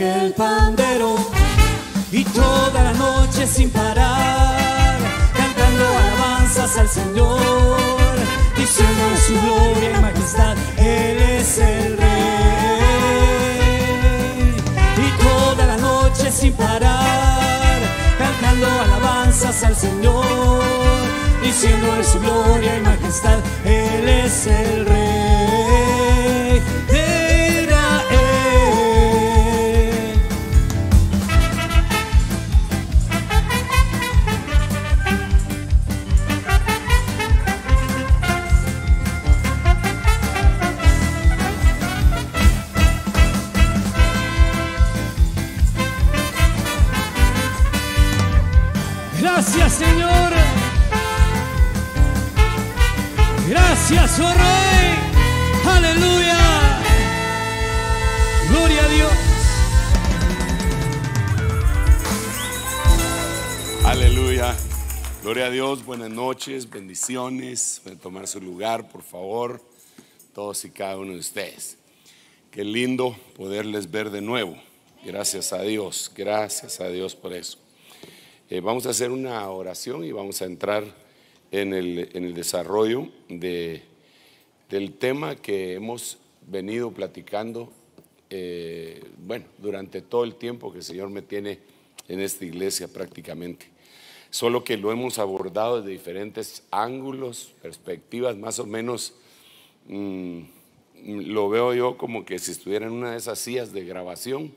el pandero y toda la noche sin parar, cantando alabanzas al Señor, diciendo su gloria y majestad, Él es el Rey. Y toda la noche sin parar, cantando alabanzas al Señor, diciendo su gloria y majestad, Él es el Rey. bendiciones. Pueden tomar su lugar, por favor, todos y cada uno de ustedes. Qué lindo poderles ver de nuevo. Gracias a Dios, gracias a Dios por eso. Eh, vamos a hacer una oración y vamos a entrar en el, desarrollo del tema que hemos venido platicando, eh, bueno, durante todo el tiempo que el Señor me tiene en esta iglesia prácticamente solo que lo hemos abordado desde diferentes ángulos, perspectivas, más o menos mm, lo veo yo como que si estuviera en una de esas sillas de grabación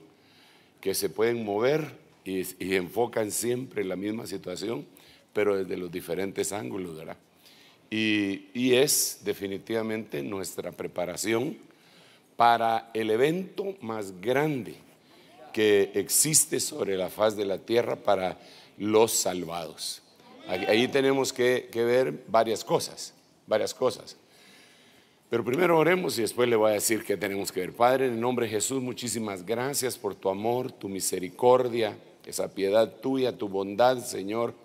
que se pueden mover y, enfocan siempre la misma situación, pero desde los diferentes ángulos, ¿verdad? Y, y es definitivamente nuestra preparación para el evento más grande que existe sobre la faz de la tierra para los salvados. Ahí tenemos que, ver varias cosas, varias cosas. Pero primero oremos y después le voy a decir que tenemos que ver. Padre, en el nombre de Jesús, muchísimas gracias por tu amor, tu misericordia, esa piedad tuya, tu bondad, Señor,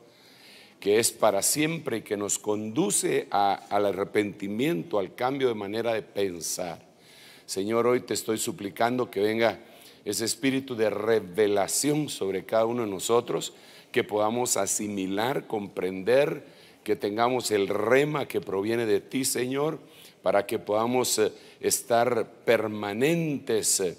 que es para siempre y que nos conduce al arrepentimiento, al cambio de manera de pensar. Señor, hoy te estoy suplicando que venga ese espíritu de revelación sobre cada uno de nosotros que podamos asimilar, comprender, que tengamos el rema que proviene de ti, Señor, para que podamos eh, estar permanentes, eh,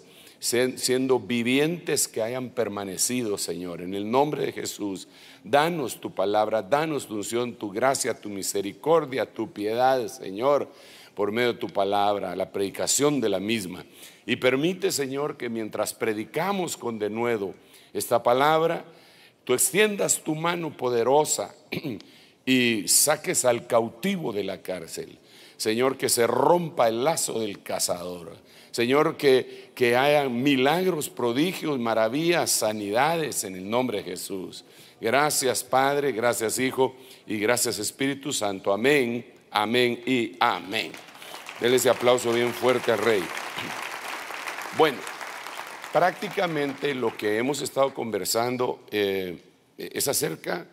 siendo vivientes que hayan permanecido, Señor. En el nombre de Jesús, danos tu palabra, danos tu unción, tu gracia, tu misericordia, tu piedad, Señor, por medio de tu palabra, la predicación de la misma. Y permite, Señor, que mientras predicamos con denuedo esta palabra, tú extiendas tu mano poderosa y saques al cautivo de la cárcel. Señor, que se rompa el lazo del cazador. Señor, que, que haya milagros, prodigios, maravillas, sanidades en el nombre de Jesús. Gracias Padre, gracias Hijo y gracias Espíritu Santo. Amén, amén y amén. Dele ese aplauso bien fuerte al Rey. Bueno. Prácticamente lo que hemos estado conversando eh, es acerca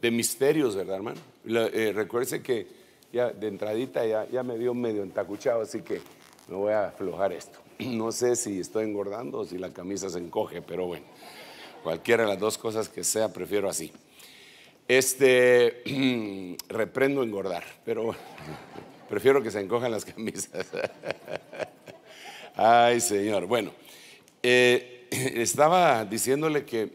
de misterios, ¿verdad, hermano? Eh, Recuerde que ya de entradita ya, ya me dio medio entacuchado, así que me voy a aflojar esto. No sé si estoy engordando o si la camisa se encoge, pero bueno, cualquiera de las dos cosas que sea, prefiero así. Este, reprendo engordar, pero prefiero que se encojan las camisas. Ay, Señor. Bueno, eh, estaba diciéndole que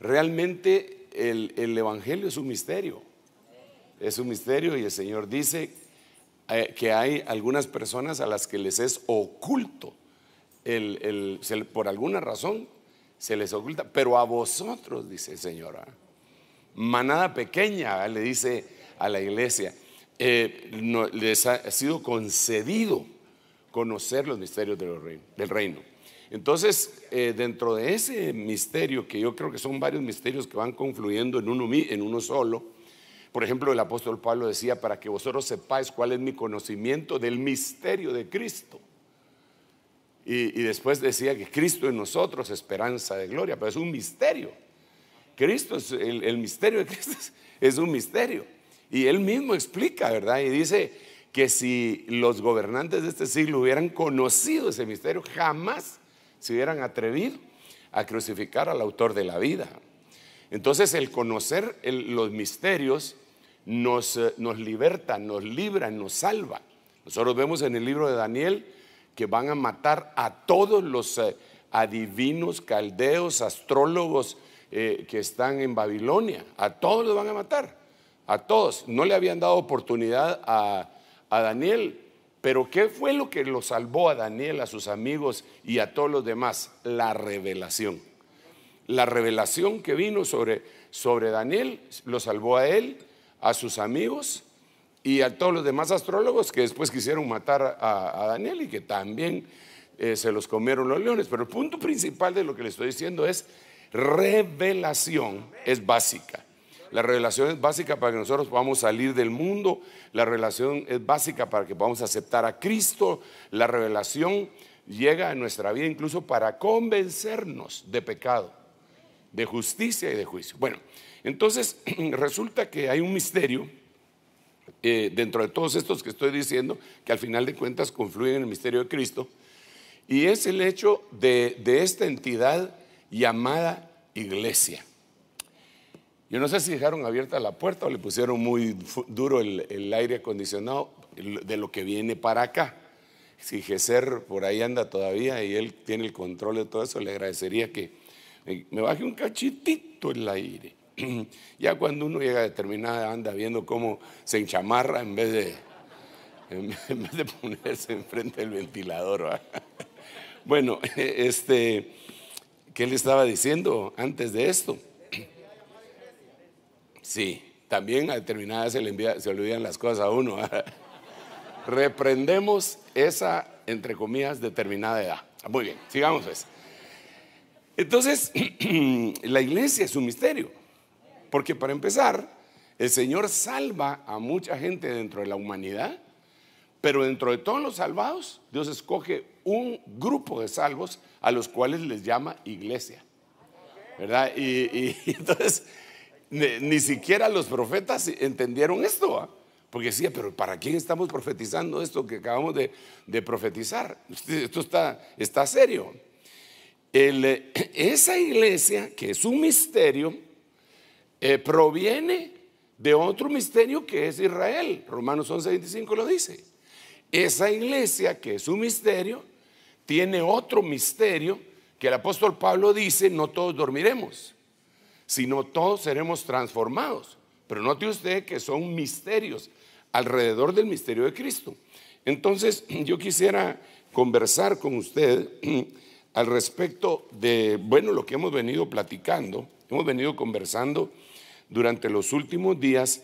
realmente el, Evangelio es un misterio. Es un misterio y el Señor dice eh, que hay algunas personas a las que les es oculto. El, por alguna razón se les oculta, pero a vosotros, dice el Señor, ¿ah? manada pequeña, ¿ah? le dice a la iglesia, eh, les ha, sido concedido conocer los misterios Del reino. Entonces, eh, dentro de ese misterio, que yo creo que son varios misterios que van confluyendo en uno, solo, por ejemplo, el apóstol Pablo decía, para que vosotros sepáis cuál es mi conocimiento del misterio de Cristo. Y, después decía que Cristo en nosotros, esperanza de gloria, pero es un misterio. Cristo es el, misterio de Cristo es, es, un misterio. Y él mismo explica, ¿verdad? Y dice que si los gobernantes de este siglo hubieran conocido ese misterio, jamás se hubieran atrevido a crucificar al autor de la vida. Entonces el conocer los misterios nos, eh, nos liberta, nos libra, nos salva. Nosotros vemos en el libro de Daniel que van a matar a todos los eh, adivinos, caldeos, astrólogos eh, que están en Babilonia. A todos los van a matar, a todos. No le habían dado oportunidad a, a Daniel pero ¿qué fue lo que lo salvó a Daniel, a sus amigos y a todos los demás? La revelación. La revelación que vino sobre, sobre Daniel lo salvó a él, a sus amigos y a todos los demás astrólogos que después quisieron matar a, Daniel y que también eh, se los comieron los leones. Pero el punto principal de lo que le estoy diciendo es revelación es básica. La revelación es básica para que nosotros podamos salir del mundo, la relación es básica para que podamos aceptar a Cristo, la revelación llega a nuestra vida incluso para convencernos de pecado, de justicia y de juicio. Bueno, entonces resulta que hay un misterio eh, dentro de todos estos que estoy diciendo, que al final de cuentas confluyen en el misterio de Cristo, y es el hecho de esta entidad llamada iglesia. Yo no sé si dejaron abierta la puerta o le pusieron muy duro el, aire acondicionado de lo que viene para acá. Si Geser por ahí anda todavía y él tiene el control de todo eso, le agradecería que eh, me baje un cachitito el aire. Ya cuando uno llega a determinada anda viendo cómo se enchamarra en vez de, ponerse enfrente del ventilador. Bueno, este, ¿qué le estaba diciendo antes de esto? Sí, también a determinadas se le se olvidan las cosas a uno. ¿ah? Reprendemos esa, entre comillas, determinada edad. Muy bien, sigamos pues. Entonces, la iglesia es un misterio, porque para empezar, el Señor salva a mucha gente dentro de la humanidad, pero dentro de todos los salvados, Dios escoge un grupo de salvos a los cuales les llama iglesia. ¿Verdad? y entonces, ni, siquiera los profetas entendieron esto. ¿ah? Porque decía, pero ¿para quién estamos profetizando esto que acabamos de, profetizar? Esto está, está serio. Eh, esa iglesia, que es un misterio, eh, proviene de otro misterio que es Israel. Romanos 11:25 lo dice. Esa iglesia, que es un misterio, tiene otro misterio que el apóstol Pablo dice, no todos dormiremos sino todos seremos transformados. Pero note usted que son misterios alrededor del misterio de Cristo. Entonces, yo quisiera conversar con usted al respecto de, bueno, lo que hemos venido platicando, hemos venido conversando durante los últimos días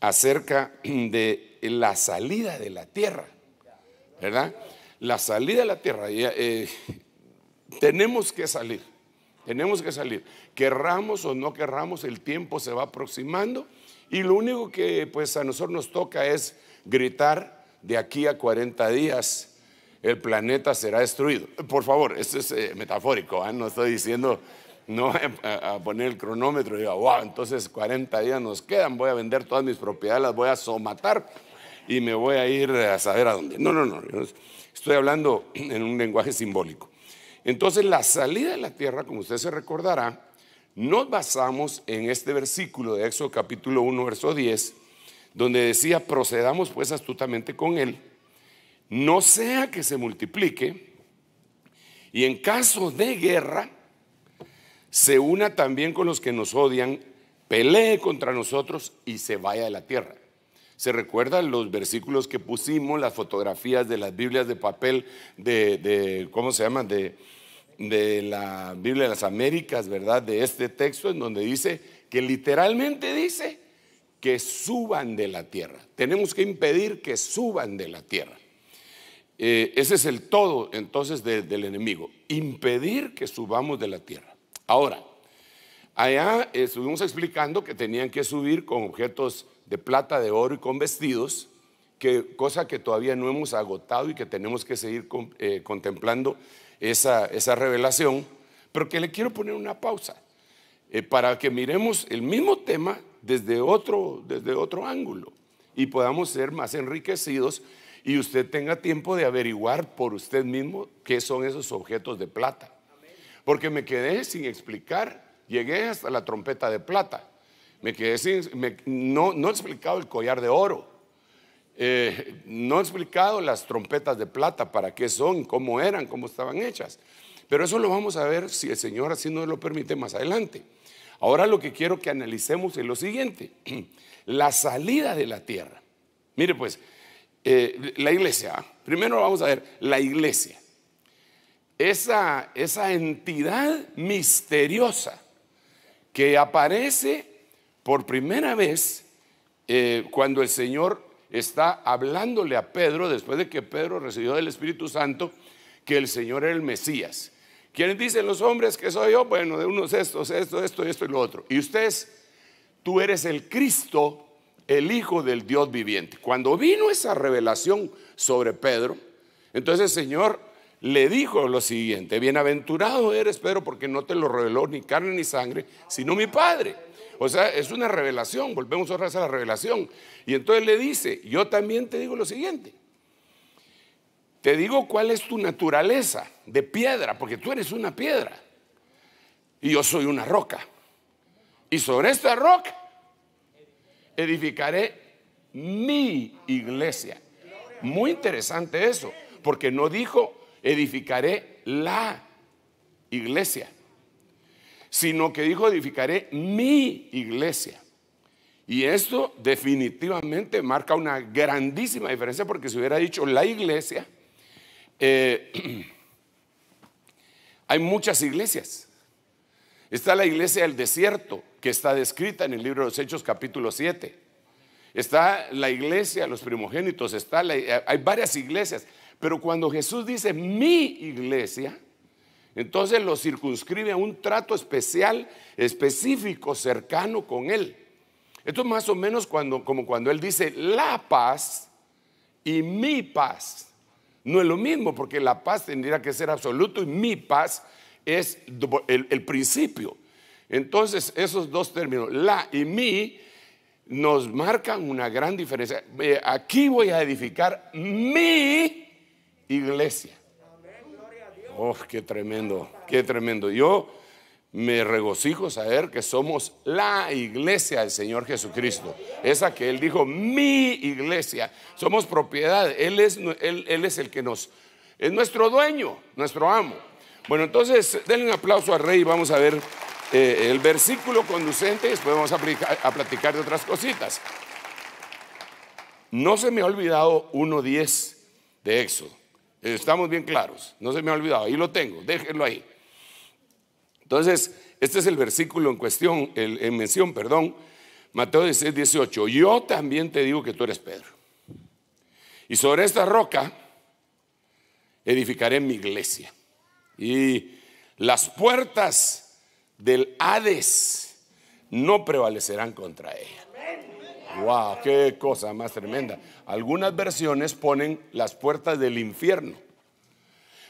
acerca de la salida de la tierra, ¿verdad? La salida de la tierra. Eh, tenemos que salir. Tenemos que salir. Querramos o no querramos, el tiempo se va aproximando y lo único que pues a nosotros nos toca es gritar de aquí a 40 días el planeta será destruido. Por favor, esto es eh, metafórico, ¿ah? no estoy diciendo no a, a poner el cronómetro y digo, wow, entonces 40 días nos quedan, voy a vender todas mis propiedades, las voy a somatar y me voy a ir a saber a dónde. No, no, no, estoy hablando en un lenguaje simbólico. Entonces la salida de la tierra, como usted se recordará, nos basamos en este versículo de Éxodo capítulo 1, verso 10, donde decía, procedamos pues astutamente con él, no sea que se multiplique, y en caso de guerra, se una también con los que nos odian, pelee contra nosotros y se vaya de la tierra. ¿Se recuerdan los versículos que pusimos, las fotografías de las Biblias de papel, de, ¿cómo se llama? De, de la Biblia de las Américas, ¿verdad? De este texto en donde dice que literalmente dice que suban de la tierra. Tenemos que impedir que suban de la tierra. Eh, ese es el todo entonces del enemigo, impedir que subamos de la tierra. Ahora, Allá eh, estuvimos explicando que tenían que subir con objetos de plata, de oro y con vestidos, que, cosa que todavía no hemos agotado y que tenemos que seguir eh, contemplando esa, revelación, pero que le quiero poner una pausa eh, para que miremos el mismo tema desde otro, desde otro ángulo y podamos ser más enriquecidos y usted tenga tiempo de averiguar por usted mismo qué son esos objetos de plata. Porque me quedé sin explicar Llegué hasta la trompeta de plata. Me quedé sin, no, no he explicado el collar de oro. Eh, no he explicado las trompetas de plata, para qué son, cómo eran, cómo estaban hechas. Pero eso lo vamos a ver si el Señor así nos lo permite más adelante. Ahora lo que quiero que analicemos es lo siguiente, la salida de la tierra. Mire pues, eh, la iglesia, ¿ah? primero vamos a ver la iglesia, esa, esa entidad misteriosa que aparece por primera vez eh, cuando el Señor está hablándole a Pedro, después de que Pedro recibió del Espíritu Santo, que el Señor era el Mesías. ¿Quiénes dicen los hombres que soy yo? Bueno, de unos estos, esto, esto, esto y lo otro. Y ustedes, tú eres el Cristo, el Hijo del Dios viviente. Cuando vino esa revelación sobre Pedro, entonces el Señor le dijo lo siguiente, bienaventurado eres pero porque no te lo reveló ni carne ni sangre, sino mi Padre. O sea, es una revelación, volvemos otra vez a la revelación. Y entonces le dice, yo también te digo lo siguiente, te digo cuál es tu naturaleza de piedra, porque tú eres una piedra y yo soy una roca. Y sobre esta roca edificaré mi iglesia. Muy interesante eso, porque no dijo edificaré la iglesia, sino que dijo, edificaré mi iglesia. Y esto definitivamente marca una grandísima diferencia porque si hubiera dicho la iglesia, eh, hay muchas iglesias. Está la iglesia del desierto, que está descrita en el libro de los Hechos capítulo 7. Está la iglesia, los primogénitos, está eh, hay varias iglesias. Pero cuando Jesús dice mi iglesia, entonces lo circunscribe a un trato especial, específico, cercano con Él. Esto es más o menos cuando, como cuando Él dice la paz y mi paz. No es lo mismo, porque la paz tendría que ser absoluto y mi paz es el, el principio. Entonces, esos dos términos, la y mi, nos marcan una gran diferencia. Aquí voy a edificar mi iglesia. Oh, qué tremendo, qué tremendo. Yo me regocijo saber que somos la iglesia del Señor Jesucristo. Esa que Él dijo, mi iglesia. Somos propiedad. Él es, el que nos, es nuestro dueño, nuestro amo. Bueno, entonces, denle un aplauso al rey. Vamos a ver eh, el versículo conducente y después vamos a, a platicar de otras cositas. No se me ha olvidado 1.10 de Éxodo. Estamos bien claros, no se me ha olvidado, ahí lo tengo, déjenlo ahí. Entonces, este es el versículo en cuestión, en mención, perdón, Mateo 16, 18. Yo también te digo que tú eres Pedro. Y sobre esta roca edificaré mi iglesia. Y las puertas del Hades no prevalecerán contra ella. ¡Wow! ¡Qué cosa más tremenda! Algunas versiones ponen las puertas del infierno.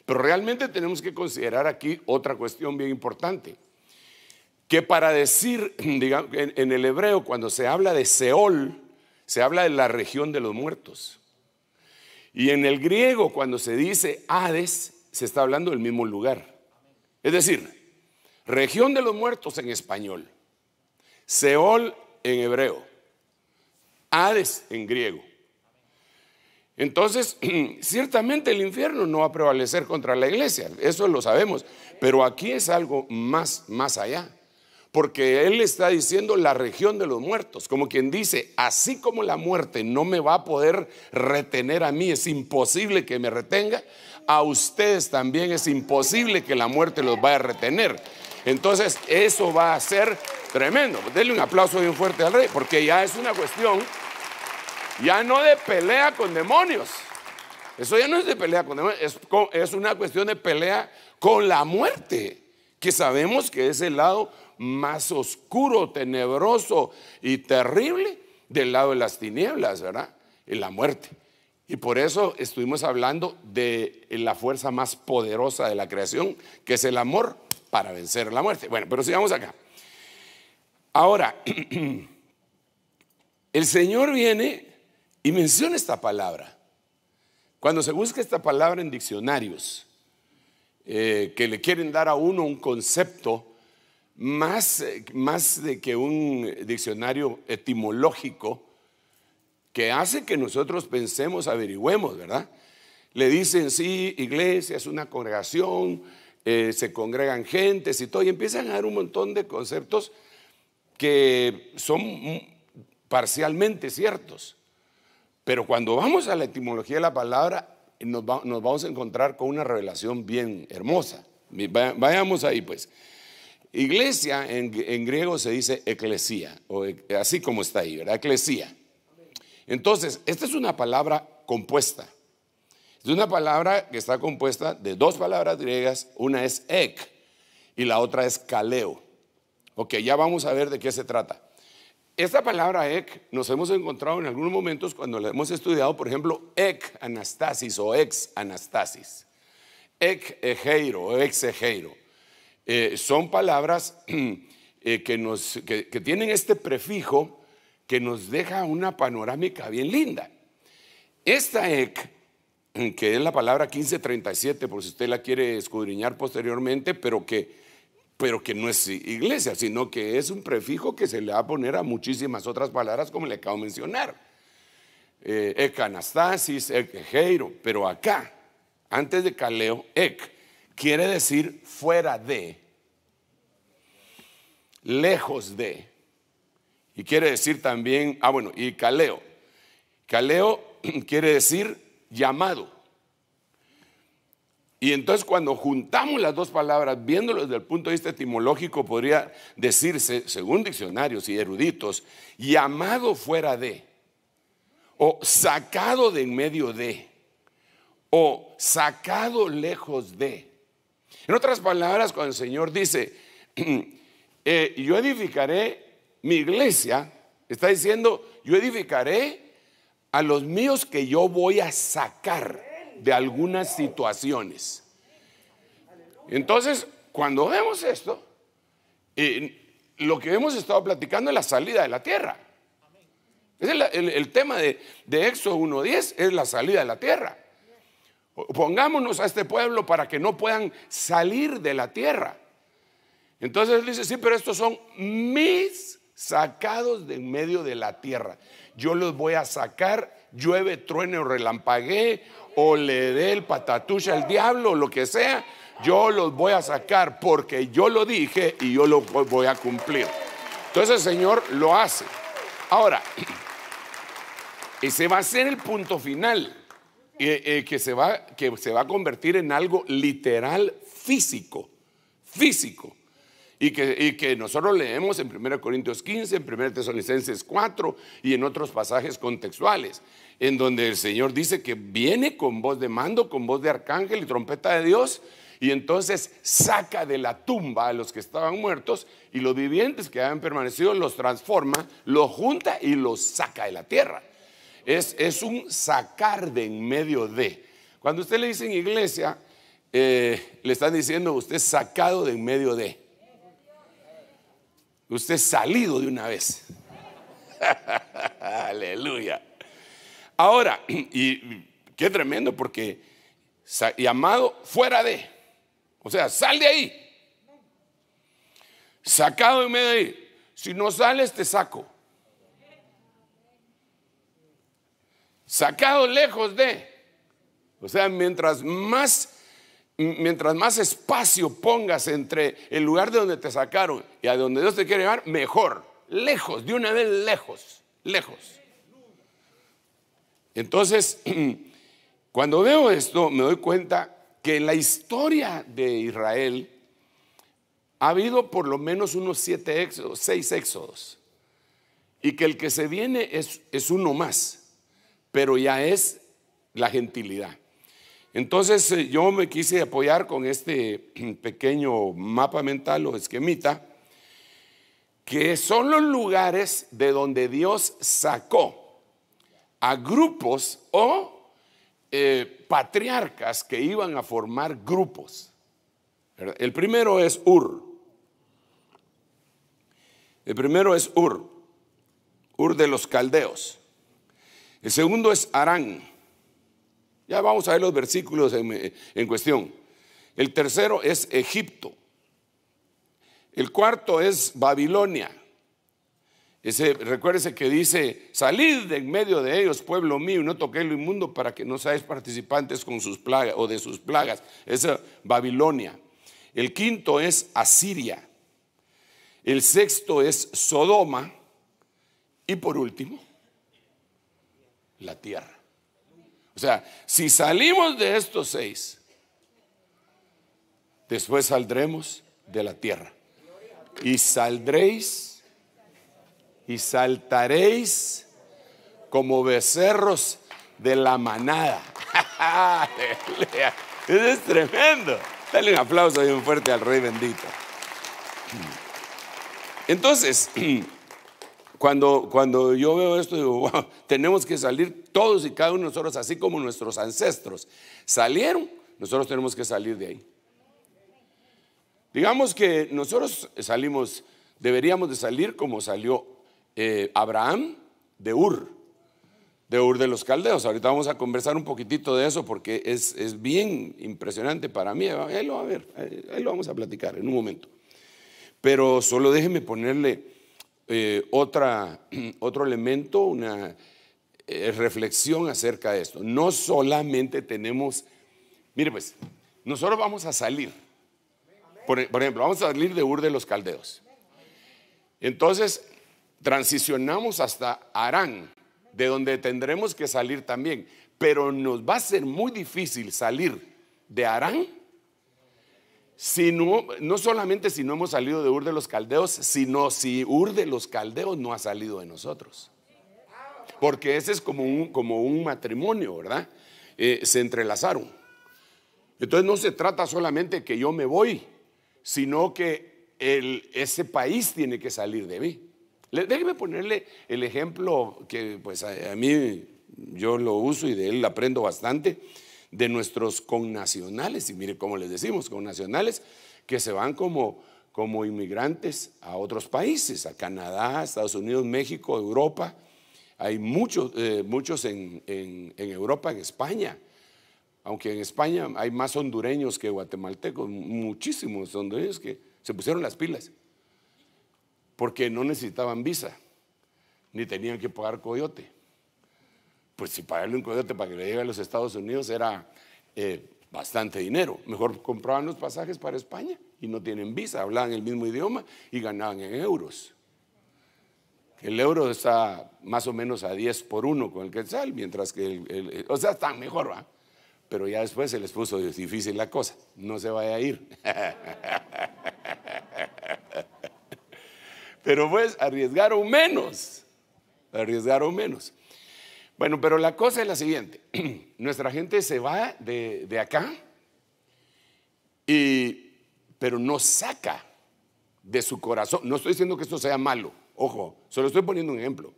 Pero realmente tenemos que considerar aquí otra cuestión bien importante. Que para decir, digamos, en, el hebreo, cuando se habla de Seol, se habla de la región de los muertos. Y en el griego, cuando se dice Hades, se está hablando del mismo lugar. Es decir, región de los muertos en español, Seol en hebreo Hades en griego. Entonces, ciertamente el infierno no va a prevalecer contra la iglesia, eso lo sabemos, pero aquí es algo más, más allá, porque él está diciendo la región de los muertos, como quien dice, así como la muerte no me va a poder retener a mí, es imposible que me retenga, a ustedes también es imposible que la muerte los vaya a retener. Entonces, eso va a ser tremendo. Denle un aplauso bien fuerte al rey, porque ya es una cuestión ya no de pelea con demonios. Eso ya no es de pelea con demonios. Es, una cuestión de pelea con la muerte, que sabemos que es el lado más oscuro, tenebroso y terrible del lado de las tinieblas, ¿verdad? En la muerte. Y por eso estuvimos hablando de la fuerza más poderosa de la creación, que es el amor para vencer la muerte. Bueno, pero sigamos acá. Ahora, el Señor viene y menciona esta palabra. Cuando se busca esta palabra en diccionarios, eh, que le quieren dar a uno un concepto más, eh, más de que un diccionario etimológico, que hace que nosotros pensemos, averigüemos, ¿verdad? Le dicen, sí, iglesia es una congregación, eh, se congregan gentes y todo, y empiezan a dar un montón de conceptos que son parcialmente ciertos, pero cuando vamos a la etimología de la palabra, nos, vamos a encontrar con una revelación bien hermosa. Vayamos ahí pues. Iglesia en, griego se dice eclesía, o, e, así como está ahí, ¿verdad? Eclesía. Entonces, esta es una palabra compuesta. Es una palabra que está compuesta de dos palabras griegas, una es ek y la otra es kaleo. Ok, ya vamos a ver de qué se trata. Esta palabra ek nos hemos encontrado en algunos momentos cuando la hemos estudiado, por ejemplo, ek anastasis o ex anastasis, ek ejeiro o ex ejeiro. Eh, son palabras eh, que, que tienen este prefijo que nos deja una panorámica bien linda. Esta ek, que es la palabra 1537, por si usted la quiere escudriñar posteriormente, pero que pero que no es iglesia, sino que es un prefijo que se le va a poner a muchísimas otras palabras como le acabo de mencionar. Eh, Ek geiro, pero acá, antes de caleo, ek, quiere decir fuera de, lejos de. Y quiere decir también, ah bueno, y caleo. Caleo quiere decir llamado. Y entonces cuando juntamos las dos palabras, viéndolo desde el punto de vista etimológico, podría decirse, según diccionarios y eruditos, llamado fuera de, o sacado de en medio de, o sacado lejos de. En otras palabras, cuando el Señor dice, eh, yo edificaré mi iglesia, está diciendo, yo edificaré a los míos que yo voy a sacar de algunas situaciones. Entonces, cuando vemos esto, eh, lo que hemos estado platicando es la salida de la tierra. Es el, tema de, de Éxodo 1.10 es la salida de la tierra. Pongámonos a este pueblo para que no puedan salir de la tierra. Entonces dice, sí, pero estos son mis sacados de en medio de la tierra. Yo los voy a sacar, llueve, truene o relampagué, o le dé el patatucha al diablo, o lo que sea yo los voy a sacar porque yo lo dije y yo lo voy a cumplir. Entonces el Señor lo hace. Ahora, ese va a ser el punto final, eh, eh, que, se va, que se va a convertir en algo literal físico, físico. Y que, que, nosotros leemos en 1 Corintios 15, en 1 Tesalonicenses 4 y en otros pasajes contextuales, en donde el Señor dice que viene con voz de mando, con voz de arcángel y trompeta de Dios y entonces saca de la tumba a los que estaban muertos y los vivientes que habían permanecido los transforma, los junta y los saca de la tierra. Es, es un sacar de en medio de. Cuando usted le dice en iglesia, eh, le están diciendo usted sacado de en medio de. Usted salido de una vez. Aleluya. Ahora, y qué tremendo porque llamado fuera de. O sea, sal de ahí. Sacado en medio de ahí. Si no sales, te saco. Sacado lejos de. O sea, mientras más, mientras más espacio pongas entre el lugar de donde te sacaron y a donde Dios te quiere llevar, mejor. Lejos, de una vez lejos, lejos. Entonces, cuando veo esto, me doy cuenta que en la historia de Israel ha habido por lo menos unos siete éxodos, seis éxodos, y que el que se viene es, uno más, pero ya es la gentilidad. Entonces eh, yo me quise apoyar con este pequeño mapa mental o esquemita, que son los lugares de donde Dios sacó a grupos o eh, patriarcas que iban a formar grupos. El primero es Ur. El primero es Ur, Ur de los caldeos. El segundo es Arán. Ya vamos a ver los versículos en, en cuestión. El tercero es Egipto. El cuarto es Babilonia. Ese, que dice, salid de en medio de ellos, pueblo mío, y no toquéis lo inmundo para que no seáis participantes con sus plagas o de sus plagas. Esa Babilonia. El quinto es Asiria. El sexto es Sodoma. Y por último, la tierra. O sea, si salimos de estos seis, después saldremos de la tierra. Y saldréis y saltaréis como becerros de la manada. Eso es tremendo. Dale un aplauso bien fuerte al Rey bendito. Entonces, cuando, cuando yo veo esto, digo, tenemos que salir todos y cada uno de nosotros, así como nuestros ancestros salieron, nosotros tenemos que salir de ahí. Digamos que nosotros salimos, deberíamos de salir como salió eh, Abraham de Ur, de Ur de los Caldeos. Ahorita vamos a conversar un poquitito de eso porque es, bien impresionante para mí. Ahí lo, a ver, ahí lo vamos a platicar en un momento. Pero solo déjeme ponerle eh, otra, otro elemento, una eh, reflexión acerca de esto. No solamente tenemos, mire pues, nosotros vamos a salir. por ejemplo, vamos a salir de Ur de los Caldeos. Entonces, transicionamos hasta Arán, de donde tendremos que salir también. Pero nos va a ser muy difícil salir de Arán, no, solamente si no hemos salido de Ur de los Caldeos, sino si Ur de los Caldeos no ha salido de nosotros. Porque ese es como un, como un matrimonio, ¿verdad? Eh, se entrelazaron. Entonces no se trata solamente que yo me voy, sino que ese país tiene que salir de mí. Déjeme ponerle el ejemplo que pues a, mí yo lo uso y de él aprendo bastante, de nuestros connacionales, y mire cómo les decimos, connacionales, que se van como, como inmigrantes a otros países, a Canadá, Estados Unidos, México, Europa. Hay muchos, eh, muchos en, en, Europa, en España, aunque en España hay más hondureños que guatemaltecos, muchísimos hondureños que se pusieron las pilas porque no necesitaban visa, ni tenían que pagar coyote. Pues si pagarle un coyote para que le llegue a los Estados Unidos era eh, bastante dinero. Mejor compraban los pasajes para España y no tienen visa, hablaban el mismo idioma y ganaban en euros. El euro está más o menos a 10 por 1 con el quetzal, mientras que el, o sea, está mejor, ¿va? Pero ya después se les puso difícil la cosa. No se vaya a ir. Pero pues arriesgaron menos. Arriesgaron menos. Bueno, pero la cosa es la siguiente. Nuestra gente se va de, acá, pero no saca de su corazón. No estoy diciendo que esto sea malo, ojo, solo estoy poniendo un ejemplo.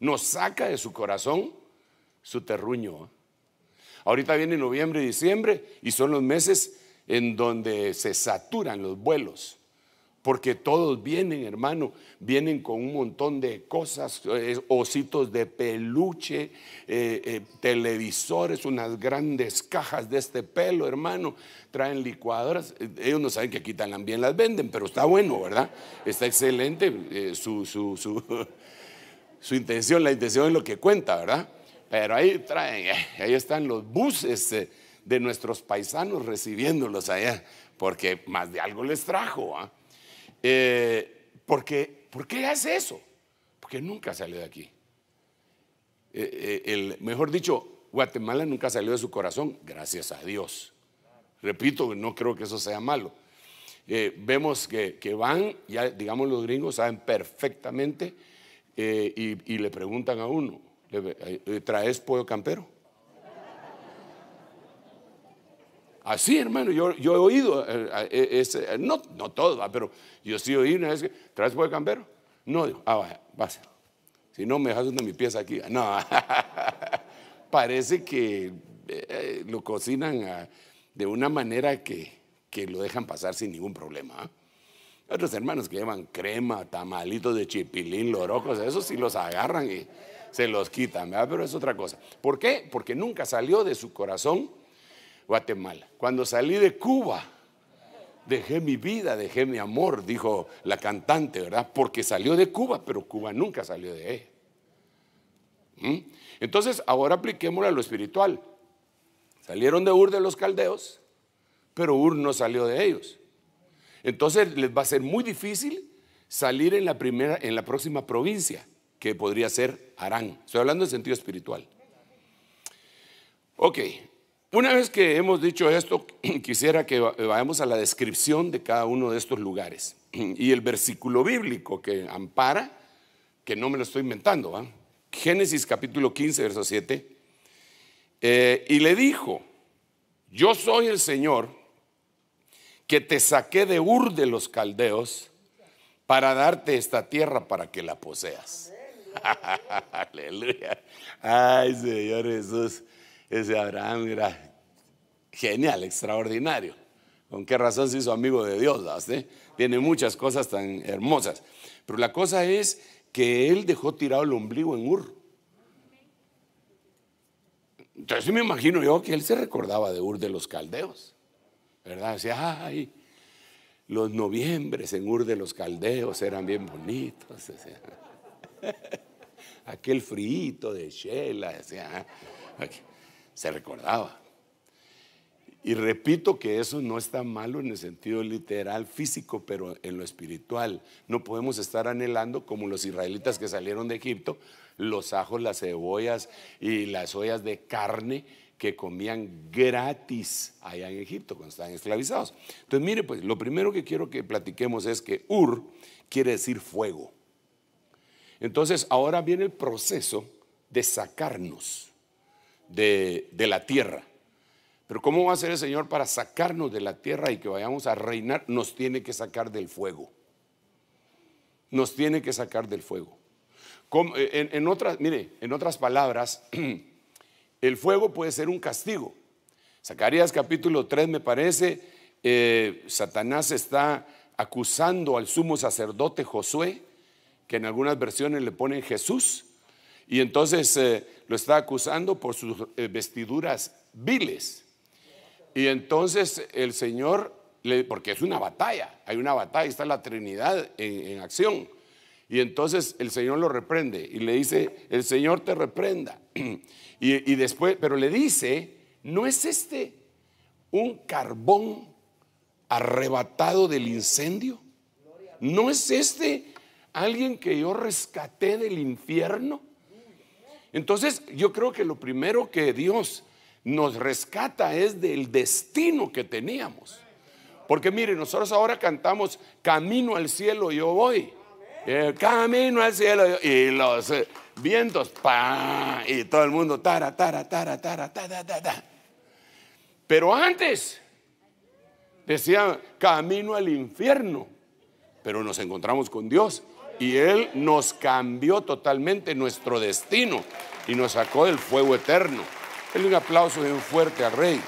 No saca de su corazón su terruño. Ahorita viene noviembre y diciembre y son los meses en donde se saturan los vuelos. Porque todos vienen, hermano, vienen con un montón de cosas, eh, ositos de peluche, eh, eh, televisores, unas grandes cajas de este pelo, hermano, traen licuadoras. Ellos no saben que aquí también las venden, pero está bueno, ¿verdad? Está excelente su, su, intención, la intención es lo que cuenta, ¿verdad? Pero ahí traen, ahí están los buses de nuestros paisanos recibiéndolos allá, porque más de algo les trajo, ¿ah? Eh, ¿Por qué hace eso? Porque nunca salió de aquí. Eh, eh, el, mejor dicho, Guatemala nunca salió de su corazón, gracias a Dios. Repito, no creo que eso sea malo. vemos que, van, ya digamos los gringos saben perfectamente y, y le preguntan a uno, ¿traes pollo campero? Así, hermano, yo, he oído, eh, eh, eh, este, no, no todo, pero yo sí oí una vez que, ¿traes por el cambero? No, digo, ah, vaya, vaya. Si no, me dejas una de mi pieza aquí. No, parece que lo cocinan ah, de una manera que, lo dejan pasar sin ningún problema. ¿ah? Otros hermanos que llevan crema, tamalitos de chipilín, lorocos, eso sí los agarran y se los quitan, pero es otra cosa. ¿Por qué? Porque nunca salió de su corazón Guatemala. Cuando salí de Cuba, dejé mi vida, dejé mi amor, dijo la cantante, ¿verdad? Porque salió de Cuba, pero Cuba nunca salió de ella. ¿Mm? Entonces, ahora apliquémoslo a lo espiritual. Salieron de Ur de los caldeos, pero Ur no salió de ellos. Entonces, les va a ser muy difícil salir en la, primera, en la próxima provincia, que podría ser Arán. Estoy hablando en sentido espiritual. Ok, una vez que hemos dicho esto, quisiera que vayamos a la descripción de cada uno de estos lugares y el versículo bíblico que ampara, que no me lo estoy inventando, ¿va? Génesis capítulo 15, verso 7, eh, y le dijo, yo soy el Señor que te saqué de Ur de los Caldeos para darte esta tierra para que la poseas. Aleluya. Ay, Señor Jesús. Ese Abraham era genial, extraordinario. ¿Con qué razón se hizo amigo de Dios? Tiene muchas cosas tan hermosas. Pero la cosa es que él dejó tirado el ombligo en Ur. Entonces me imagino yo que él se recordaba de Ur de los Caldeos. ¿Verdad? Decía, ay, los noviembres en Ur de los Caldeos eran bien bonitos. Aquel frío de Shela, decía. Aquí. Ah, se recordaba. Y repito que eso no está malo en el sentido literal, físico, pero en lo espiritual. No podemos estar anhelando como los israelitas que salieron de Egipto, los ajos, las cebollas y las ollas de carne que comían gratis allá en Egipto cuando estaban esclavizados. Entonces, mire, pues lo primero que quiero que platiquemos es que Ur quiere decir fuego. Entonces, ahora viene el proceso de sacarnos de, la tierra. Pero ¿cómo va a ser el Señor para sacarnos de la tierra y que vayamos a reinar? Nos tiene que sacar del fuego. Nos tiene que sacar del fuego. Eh, en, otras, mire, en otras palabras, el fuego puede ser un castigo. Zacarías capítulo 3 me parece, eh, Satanás está acusando al sumo sacerdote Josué, que en algunas versiones le ponen Jesús, y entonces eh, lo está acusando por sus eh, vestiduras viles. Y entonces el Señor, le, porque es una batalla, hay una batalla, está la Trinidad en, acción. Y entonces el Señor lo reprende y le dice, el Señor te reprenda. Y, y, después, pero le dice, ¿no es este un carbón arrebatado del incendio? ¿No es este alguien que yo rescaté del infierno? Entonces, yo creo que lo primero que Dios nos rescata es del destino que teníamos. Porque mire, nosotros ahora cantamos Camino al cielo yo voy. camino al cielo y los eh, vientos pa y todo el mundo tara tara tara tara Pero antes decía camino al infierno, pero nos encontramos con Dios y Él nos cambió totalmente nuestro destino y nos sacó del fuego eterno. Denle un aplauso bien fuerte al Rey.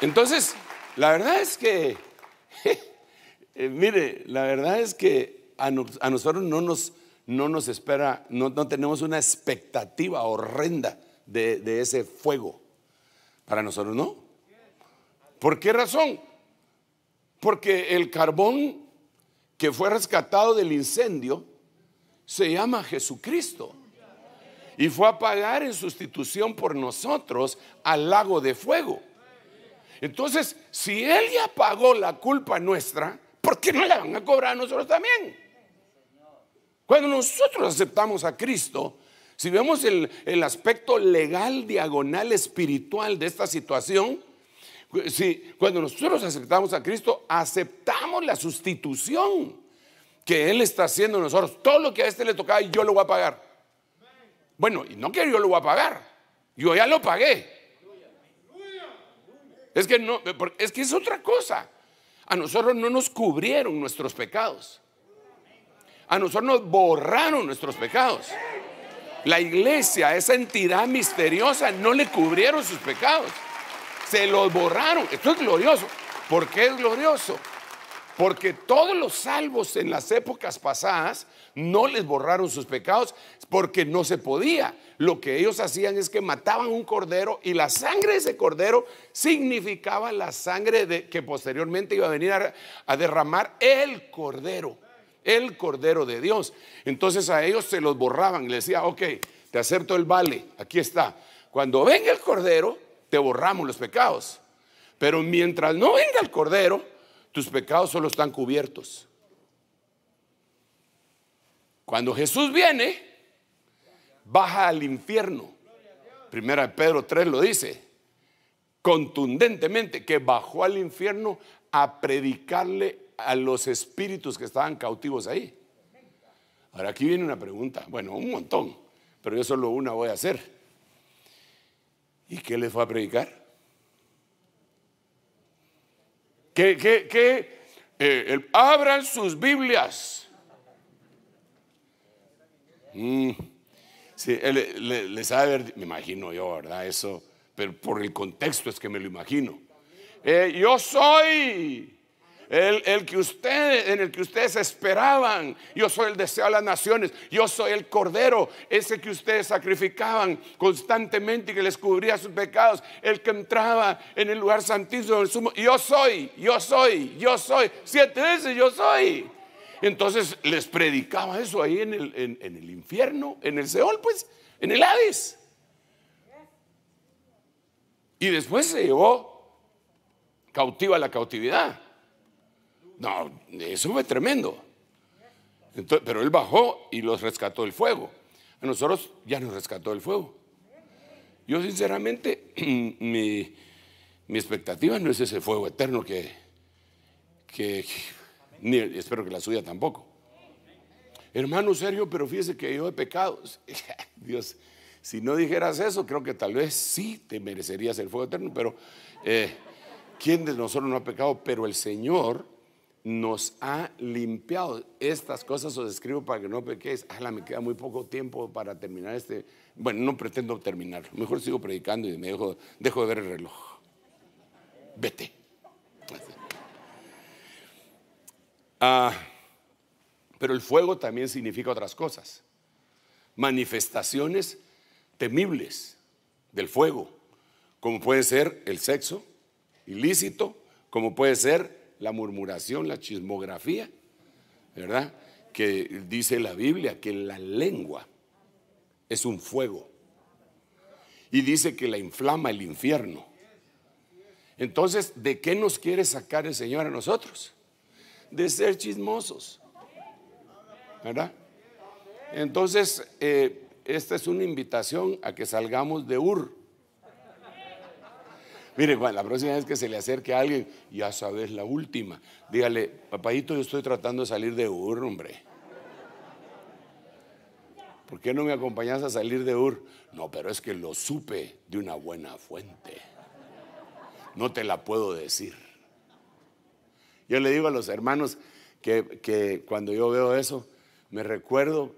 Entonces, la verdad es que, eh, mire, la verdad es que a, nosotros no nos, no nos espera, no, tenemos una expectativa horrenda de, de ese fuego. Para nosotros no. ¿Por qué razón? Porque el carbón que fue rescatado del incendio se llama Jesucristo. Y fue a pagar en sustitución por nosotros al lago de fuego. Entonces, si Él ya pagó la culpa nuestra, ¿por qué no la van a cobrar a nosotros también? Cuando nosotros aceptamos a Cristo, si vemos el, el aspecto legal, diagonal, espiritual de esta situación, cuando nosotros aceptamos a Cristo, aceptamos la sustitución que Él está haciendo en nosotros. Todo lo que a este le tocaba, yo lo voy a pagar. Bueno, y no quiero yo lo voy a pagar. Yo ya lo pagué. Es que no, es que es otra cosa. A nosotros no nos cubrieron nuestros pecados. A nosotros nos borraron nuestros pecados. La iglesia, esa entidad misteriosa, no le cubrieron sus pecados. Se los borraron. Esto es glorioso. ¿Por qué es glorioso? Porque todos los salvos en las épocas pasadas no les borraron sus pecados porque no se podía. Lo que ellos hacían es que mataban un cordero y la sangre de ese cordero significaba la sangre de, que posteriormente iba a venir a, derramar el cordero, el cordero de Dios. Entonces a ellos se los borraban y les decía, ok, te acepto el vale, aquí está. Cuando venga el cordero, te borramos los pecados. Pero mientras no venga el Cordero, tus pecados solo están cubiertos. Cuando Jesús viene, baja al infierno. Primera de Pedro 3 lo dice contundentemente, que bajó al infierno a predicarle a los espíritus que estaban cautivos ahí. Ahora aquí viene una pregunta, bueno, un montón, pero yo solo una voy a hacer. ¿Y qué les fue a predicar? Que eh, abran sus Biblias. Mm. sí, él, eh, le, les me imagino yo, ¿verdad? Eso, pero por el contexto es que me lo imagino. Eh, yo soy el, que usted, en el que ustedes esperaban. Yo soy el deseo de las naciones. Yo soy el cordero, ese que ustedes sacrificaban constantemente y que les cubría sus pecados. El que entraba en el lugar santísimo Yo soy, yo soy, yo soy. Siete veces yo soy. Entonces les predicaba eso ahí en el, en, el infierno, en el Seol, pues, en el Hades. Y después se llevó cautiva la cautividad. No, eso fue tremendo. pero él bajó y los rescató del fuego. A nosotros ya nos rescató del fuego. Yo sinceramente, mi, expectativa no es ese fuego eterno que, que espero que la suya tampoco. Hermano Sergio, pero fíjese que yo he pecado. Dios, si no dijeras eso, creo que tal vez sí te merecerías el fuego eterno, pero eh, ¿quién de nosotros no ha pecado? Pero el Señor nos ha limpiado. Estas cosas os escribo para que no pequéis. me queda muy poco tiempo para terminar este. Bueno, no pretendo terminarlo. Mejor sigo predicando y me dejo, dejo de ver el reloj. Vete. Ah, pero el fuego también significa otras cosas. Manifestaciones temibles del fuego, como puede ser el sexo ilícito, como puede ser la murmuración, la chismografía, ¿verdad? Que dice la Biblia que la lengua es un fuego y dice que la inflama el infierno. Entonces, ¿de qué nos quiere sacar el Señor a nosotros? De ser chismosos, ¿verdad? Entonces, eh, esta es una invitación a que salgamos de Ur Mire, la próxima vez que se le acerque a alguien, ya sabes la última. Dígale, papayito, yo estoy tratando de salir de Ur, hombre. ¿Por qué no me acompañas a salir de Ur? No, pero es que lo supe de una buena fuente. No te la puedo decir. Yo le digo a los hermanos que, que cuando yo veo eso, me recuerdo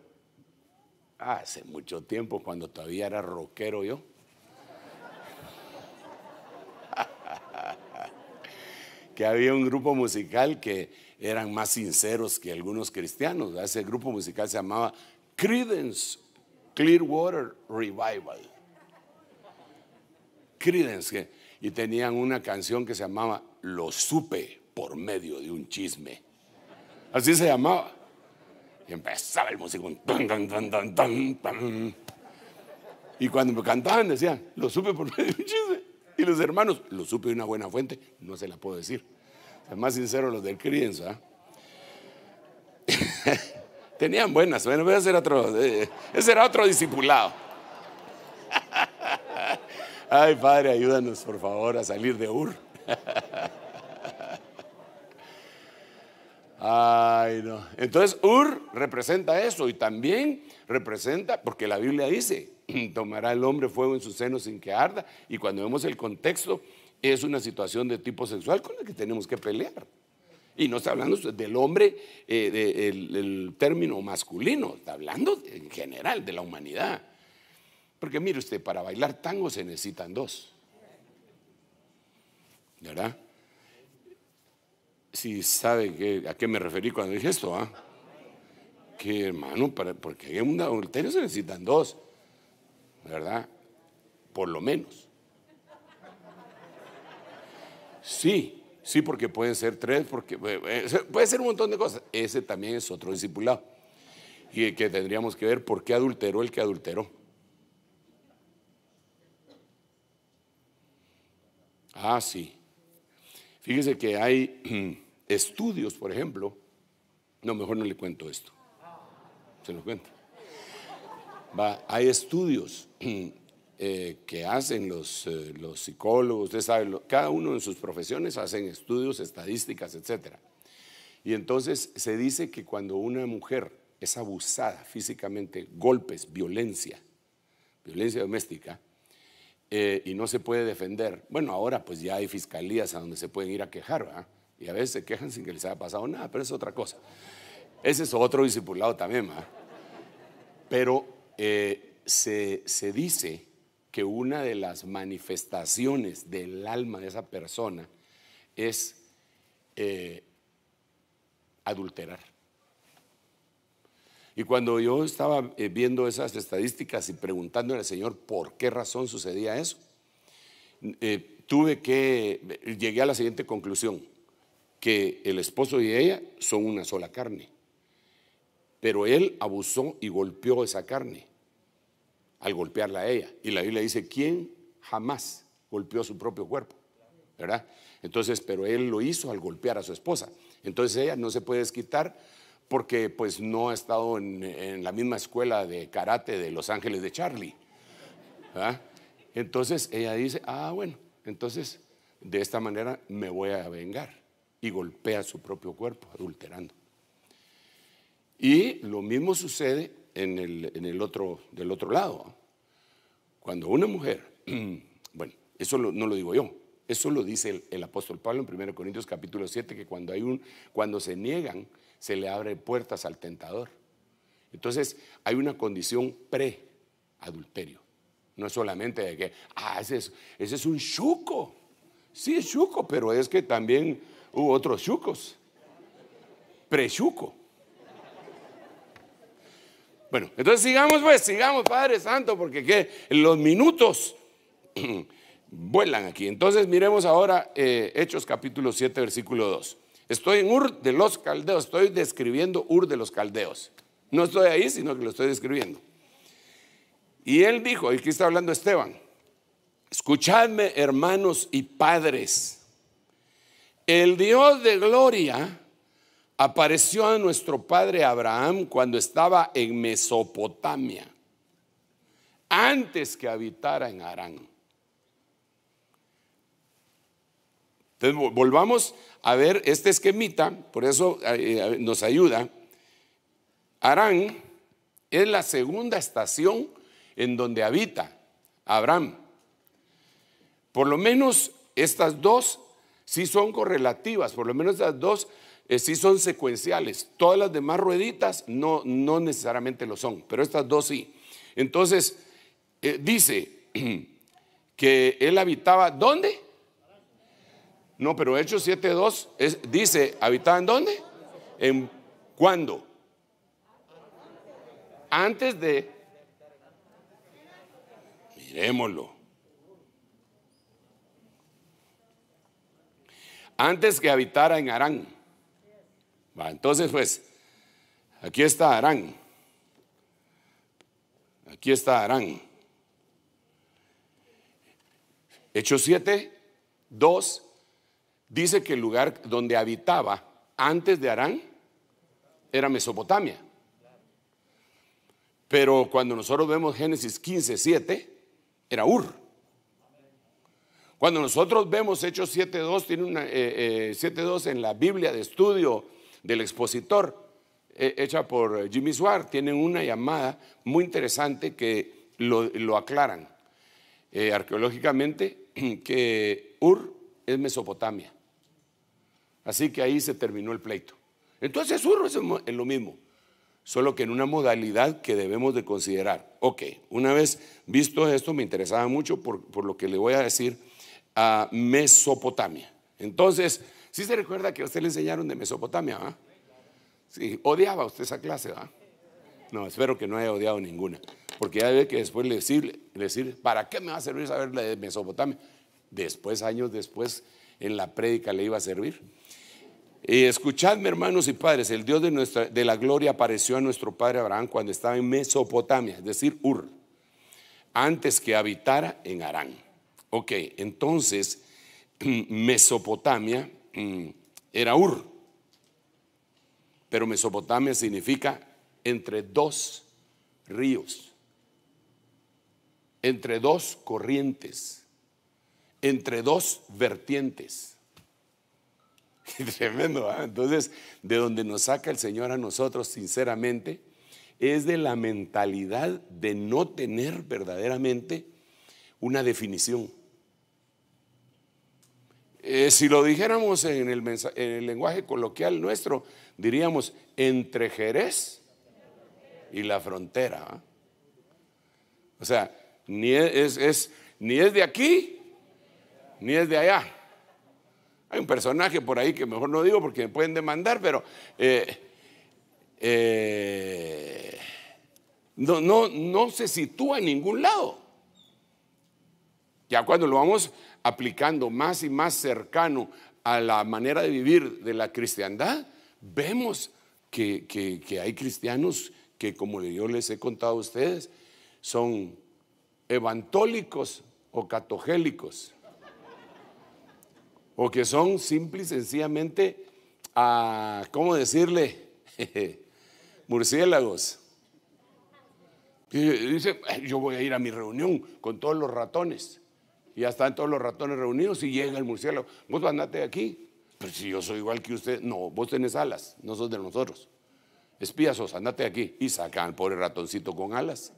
hace mucho tiempo cuando todavía era rockero yo que había un grupo musical que eran más sinceros que algunos cristianos. Ese grupo musical se llamaba Credence Clearwater Revival. Credence. Y tenían una canción que se llamaba Lo supe por medio de un chisme. Así se llamaba. Y empezaba el músico. Y cuando me cantaban decían, lo supe por medio de un chisme. Y los hermanos, lo supe de una buena fuente, no se la puedo decir. Más sincero los del crianza. Tenían buenas, bueno, voy a hacer otro, eh, ese era otro discipulado. Ay, Padre, ayúdanos por favor a salir de Ur. Ay, no. Entonces, Ur representa eso y también representa, porque la Biblia dice, tomará el hombre fuego en su seno sin que arda. Y cuando vemos el contexto, es una situación de tipo sexual con la que tenemos que pelear. Y no está hablando del hombre, eh, del el, término masculino, está hablando en general de la humanidad. Porque mire usted, para bailar tango se necesitan dos. ¿Verdad? Si sabe a qué me referí cuando dije esto, ¿ah? Que hermano, porque en un adulterio se necesitan dos. ¿verdad? Por lo menos. Sí, sí, porque pueden ser tres, porque eh, eh, puede ser un montón de cosas. Ese también es otro discipulado. Y que tendríamos que ver por qué adulteró el que adulteró. Ah, sí. Fíjese que hay estudios, por ejemplo. No, mejor no le cuento esto. Se lo cuento. Va, hay estudios eh, que hacen los, eh, los psicólogos, ustedes saben, cada uno en sus profesiones hacen estudios, estadísticas, etc. Y entonces se dice que cuando una mujer es abusada físicamente, golpes, violencia, violencia doméstica, eh, y no se puede defender, bueno, ahora pues ya hay fiscalías a donde se pueden ir a quejar, Y a veces se quejan sin que les haya pasado nada, pero es otra cosa. Ese es otro discipulado también, ¿verdad? Pero eh, se, dice que una de las manifestaciones del alma de esa persona es eh, adulterar. Y cuando yo estaba eh, viendo esas estadísticas y preguntando al Señor por qué razón sucedía eso, tuve que, llegué a la siguiente conclusión, que el esposo y ella son una sola carne, pero él abusó y golpeó esa carne al golpearla a ella. Y la Biblia dice, ¿quién jamás golpeó su propio cuerpo? ¿Verdad? Entonces, pero él lo hizo al golpear a su esposa. Entonces ella no se puede desquitar porque pues no ha estado en, la misma escuela de karate de Los Ángeles de Charlie. Entonces ella dice, ah, bueno, entonces de esta manera me voy a vengar. Y golpea su propio cuerpo adulterando. Y lo mismo sucede en el, en el otro, del otro lado. Cuando una mujer, bueno, eso no lo digo yo, eso lo dice el, apóstol Pablo en 1 Corintios capítulo 7, que cuando, hay un, cuando se niegan, se le abren puertas al tentador. Entonces hay una condición pre-adulterio. No es solamente de que, ah, ese es, un chuco. Sí, es chuco, pero es que también hubo otros chucos. Pre-chuco. Bueno, entonces sigamos pues, sigamos Padre Santo, porque ¿qué? los minutos vuelan aquí. Entonces miremos ahora eh, Hechos capítulo 7, versículo 2. Estoy en Ur de los Caldeos, estoy describiendo Ur de los Caldeos. No estoy ahí, sino que lo estoy describiendo. Y él dijo, y aquí está hablando Esteban, escuchadme hermanos y padres, el Dios de gloria apareció a nuestro padre Abraham cuando estaba en Mesopotamia, antes que habitara en Arán. Entonces volvamos a ver este esquemita, por eso eh, eh, nos ayuda. Arán es la segunda estación en donde habita Abraham. Por lo menos estas dos sí son correlativas, por lo menos estas dos eh, sí son secuenciales. Todas las demás rueditas no, no necesariamente lo son, pero estas dos sí. Entonces, eh, dice que él habitaba, ¿dónde? No, pero Hechos 7.2 dice, ¿habitaba en dónde? ¿En cuándo? Antes de... Miremoslo Antes que habitara en Arán entonces, pues, aquí está Arán. Aquí está Arán. Hechos 7, 2, dice que el lugar donde habitaba antes de Arán era Mesopotamia. Pero cuando nosotros vemos Génesis 15, 7, era Ur. Cuando nosotros vemos Hechos 7.2, tiene una eh, eh en la Biblia de estudio del expositor, eh, hecha por eh, Jimmy Suar, tienen una llamada muy interesante que lo, lo aclaran eh, arqueológicamente, que Ur es Mesopotamia. Así que ahí se terminó el pleito. Entonces Ur es lo mismo, solo que en una modalidad que debemos de considerar. Ok, una vez visto esto, me interesaba mucho por, por lo que le voy a decir a Mesopotamia. Entonces, Sí se recuerda que a usted le enseñaron de Mesopotamia, ¿ah? Sí, odiaba usted esa clase, No, espero que no haya odiado ninguna, porque ya ve que después le decir, ¿para qué me va a servir saber de Mesopotamia? Después, años después, en la prédica le iba a servir. Y escuchadme, hermanos y padres, el Dios de, nuestra, de la gloria apareció a nuestro padre Abraham cuando estaba en Mesopotamia, es decir, Ur, antes que habitara en Arán. Ok, entonces Mesopotamia Mm, era Ur, pero Mesopotamia significa entre dos ríos, entre dos corrientes, entre dos vertientes. Tremendo, ¿ah? entonces de donde nos saca el Señor a nosotros, sinceramente, es de la mentalidad de no tener verdaderamente una definición. Eh, si lo dijéramos en el, lenguaje coloquial nuestro, diríamos entre Jerez y la frontera. ¿ah? O sea, ni e, es, ni es de aquí, ni es de allá. Hay un personaje por ahí que mejor no digo porque me pueden demandar, pero eh, eh, no, no se sitúa en ningún lado. Ya cuando lo vamos aplicando más y más cercano a la manera de vivir de la cristiandad, vemos que, hay cristianos que, como yo les he contado a ustedes, son evantólicos o catogélicos, o que son simple y sencillamente, a, ah, ¿cómo decirle? Murciélagos. dice, yo voy a ir a mi reunión con todos los ratones ya están todos los ratones reunidos y llega el murciélago. Vos andate de aquí. Pero pues si yo soy igual que usted, no, vos tenés alas, no sos de nosotros. espíasos andate de aquí. Y sacan al pobre ratoncito con alas.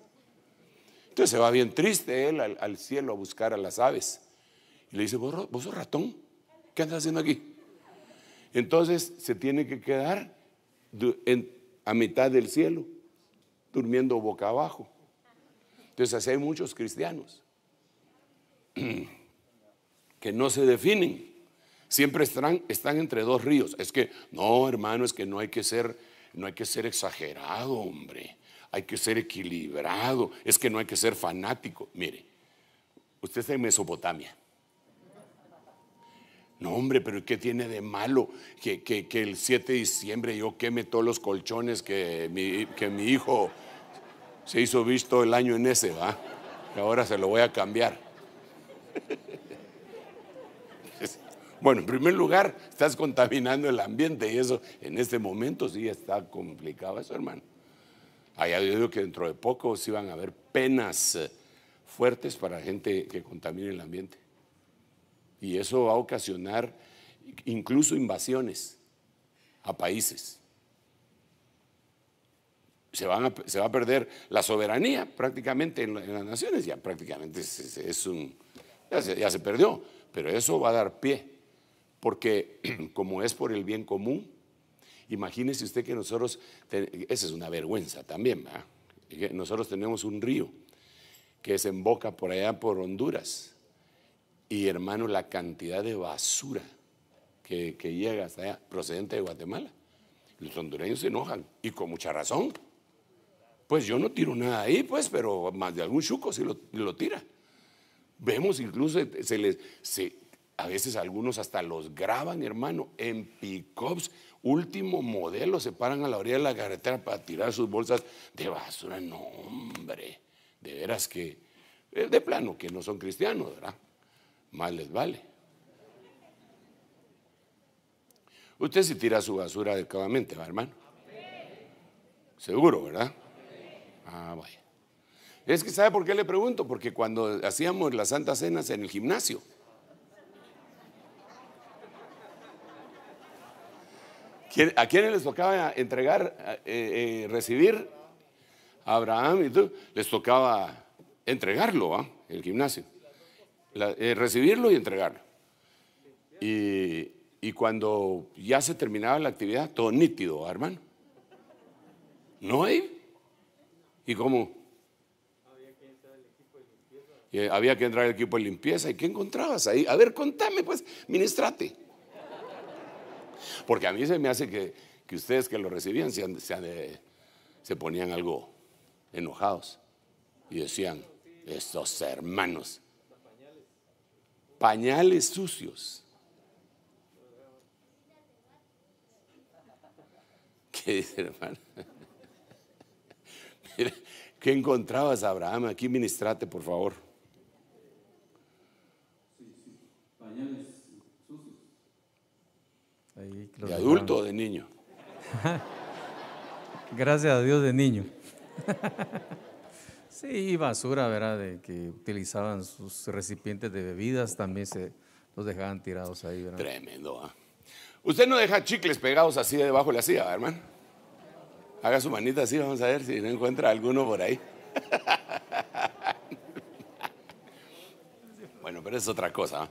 Entonces se va bien triste él al, cielo a buscar a las aves. Y le dice, ¿Vos, sos ratón, ¿qué andas haciendo aquí? Entonces se tiene que quedar a mitad del cielo, durmiendo boca abajo. Entonces así hay muchos cristianos que no se definen. Siempre están, están entre dos ríos. Es que, no, hermano, es que no hay que ser, no hay que ser exagerado, hombre. Hay que ser equilibrado. Es que no hay que ser fanático. Mire, usted está en Mesopotamia. No, hombre, pero ¿qué tiene de malo que, el 7 de diciembre yo queme todos los colchones que mi, que mi hijo se hizo visto el año en ese, ¿va? ahora se lo voy a cambiar. Bueno, en primer lugar, estás contaminando el ambiente y eso en este momento sí está complicado eso, hermano. Hay digo que dentro de poco sí van a haber penas eh, fuertes para gente que contamine el ambiente. Y eso va a ocasionar incluso invasiones a países. Se, va a perder la soberanía prácticamente en, las naciones, ya prácticamente es un ya se, perdió, pero eso va a dar pie, porque como es por el bien común, imagínese usted que nosotros, esa es una vergüenza también, ¿verdad? nosotros tenemos un río que desemboca por allá por Honduras, y hermano, la cantidad de basura que, llega hasta allá, procedente de Guatemala. Los hondureños se enojan, y con mucha razón. Pues yo no tiro nada ahí, pues, pero más de algún chuco sí lo tira. Vemos incluso, se les, a veces algunos hasta los graban, hermano, en pickups, último modelo, se paran a la orilla de la carretera para tirar sus bolsas de basura. No, hombre, de veras que, eh, de plano, que no son cristianos, ¿verdad? Más les vale. Usted sí tira su basura adecuadamente, ¿va, hermano? Seguro, ¿verdad? Ah, vaya. Es que sabe por qué le pregunto, porque cuando hacíamos las santas cenas en el gimnasio, ¿a quiénes les tocaba entregar, eh, eh, recibir? A Abraham y tú, les tocaba entregarlo, ¿ah? el gimnasio, eh, recibirlo y entregarlo. Y, cuando ya se terminaba la actividad, todo nítido, hermano. No hay. ¿Y cómo? Eh, había que entrar al equipo de limpieza. ¿Y qué encontrabas ahí? A ver, contame, pues, ministrate. Porque a mí se me hace que, que ustedes que lo recibían se, eh, ponían algo enojados y decían, estos hermanos, pañales sucios. ¿Qué dice, hermano? ¿qué encontrabas, Abraham? Aquí ministrate, por favor. gracias a Dios de niño. sí, basura, ¿verdad? De que utilizaban sus recipientes de bebidas, también se los dejaban tirados ahí, ¿verdad? Tremendo. Ah. Usted no deja chicles pegados así debajo de la silla, hermano. Haga su manita así, vamos a ver si no encuentra alguno por ahí. bueno, pero es otra cosa. Ah.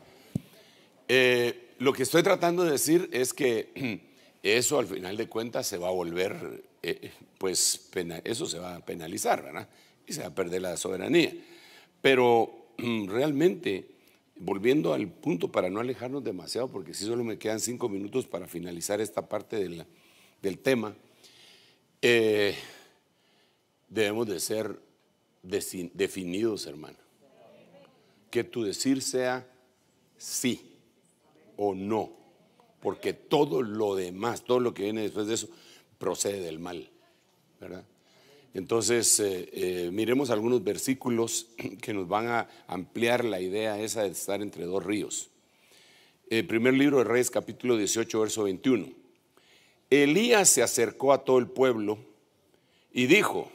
Eh, lo que estoy tratando de decir es que eso al final de cuentas se va a volver eh, eh, pues eso se va a penalizar, ¿verdad? Y se va a perder la soberanía. Pero realmente, volviendo al punto para no alejarnos demasiado, porque si solo me quedan cinco minutos para finalizar esta parte del tema, eh, debemos de ser definidos, hermano. Que tu decir sea sí o no, porque todo lo demás, todo lo que viene después de eso, procede del mal, ¿verdad? Entonces, eh, eh, miremos algunos versículos que nos van a ampliar la idea esa de estar entre dos ríos. El eh, primer libro de Reyes, capítulo 18, verso 21. Elías se acercó a todo el pueblo y dijo,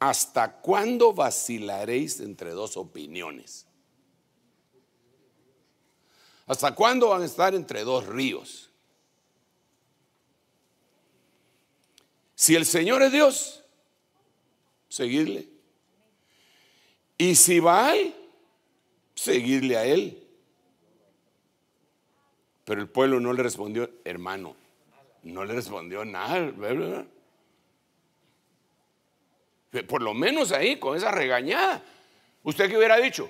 ¿hasta cuándo vacilaréis entre dos opiniones? ¿Hasta cuándo van a estar entre dos ríos? Si el Señor es Dios, seguirle. Y si va, seguirle a él. Pero el pueblo no le respondió, hermano, no le respondió nada, Por lo menos ahí, con esa regañada. ¿Usted qué hubiera dicho?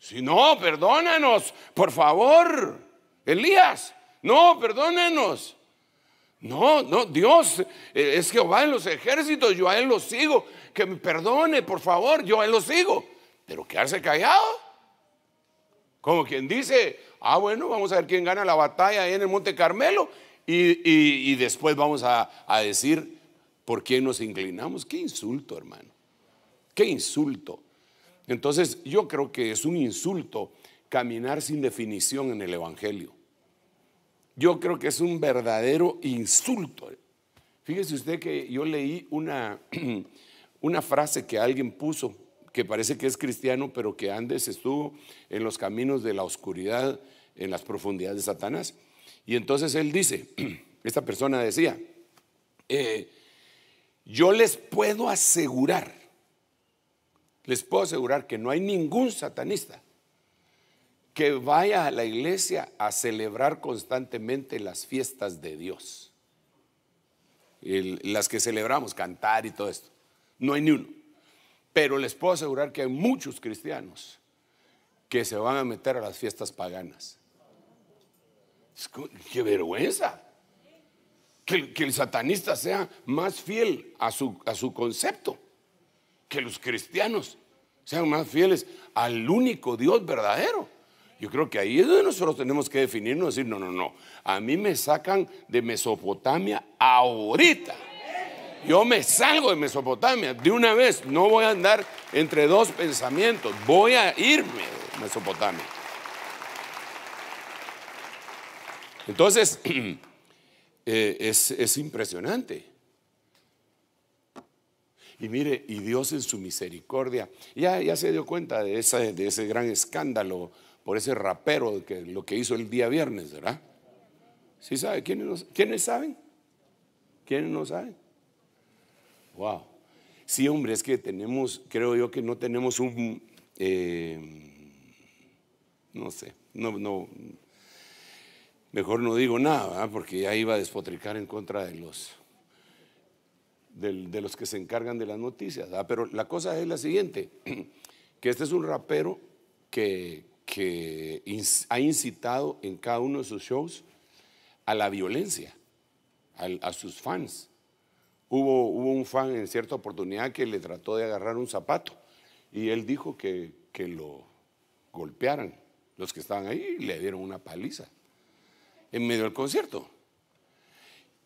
Si no, perdónanos, por favor, Elías, no, perdónanos. No, no, Dios eh, es Jehová en los ejércitos, yo a Él lo sigo. Que me perdone, por favor, yo a Él lo sigo. Pero quedarse callado. Como quien dice, ah, bueno, vamos a ver quién gana la batalla ahí en el Monte Carmelo y, después vamos a, a decir por quién nos inclinamos. Qué insulto, hermano. Qué insulto. Entonces, yo creo que es un insulto caminar sin definición en el Evangelio yo creo que es un verdadero insulto. Fíjese usted que yo leí una, una frase que alguien puso, que parece que es cristiano, pero que antes estuvo en los caminos de la oscuridad, en las profundidades de Satanás. Y entonces él dice, esta persona decía, eh, yo les puedo asegurar, les puedo asegurar que no hay ningún satanista que vaya a la iglesia a celebrar constantemente las fiestas de Dios. las que celebramos, cantar y todo esto. No hay ni uno. Pero les puedo asegurar que hay muchos cristianos que se van a meter a las fiestas paganas. ¡Qué vergüenza! Que, que el satanista sea más fiel a su, a su concepto que los cristianos sean más fieles al único Dios verdadero. Yo creo que ahí es donde nosotros tenemos que definirnos, Y decir, no, no, no, a mí me sacan de Mesopotamia ahorita. Yo me salgo de Mesopotamia de una vez, no voy a andar entre dos pensamientos, voy a irme de Mesopotamia. Entonces, eh, es, impresionante. Y mire, y Dios en su misericordia, ya, ya se dio cuenta de de ese gran escándalo por ese rapero que lo que hizo el día viernes, ¿verdad? ¿Sí sabe? ¿Quiénes, ¿Quiénes saben? ¿Quiénes no saben? Wow. Sí, hombre, es que tenemos, creo yo que no tenemos un, eh, no sé, no, mejor no digo nada, ¿verdad? porque ya iba a despotricar en contra de los, de, de los que se encargan de las noticias. ¿verdad? Pero la cosa es la siguiente, que este es un rapero que, que ha incitado en cada uno de sus shows a la violencia, a, sus fans. Hubo, un fan en cierta oportunidad que le trató de agarrar un zapato y él dijo que, lo golpearan los que estaban ahí y le dieron una paliza en medio del concierto.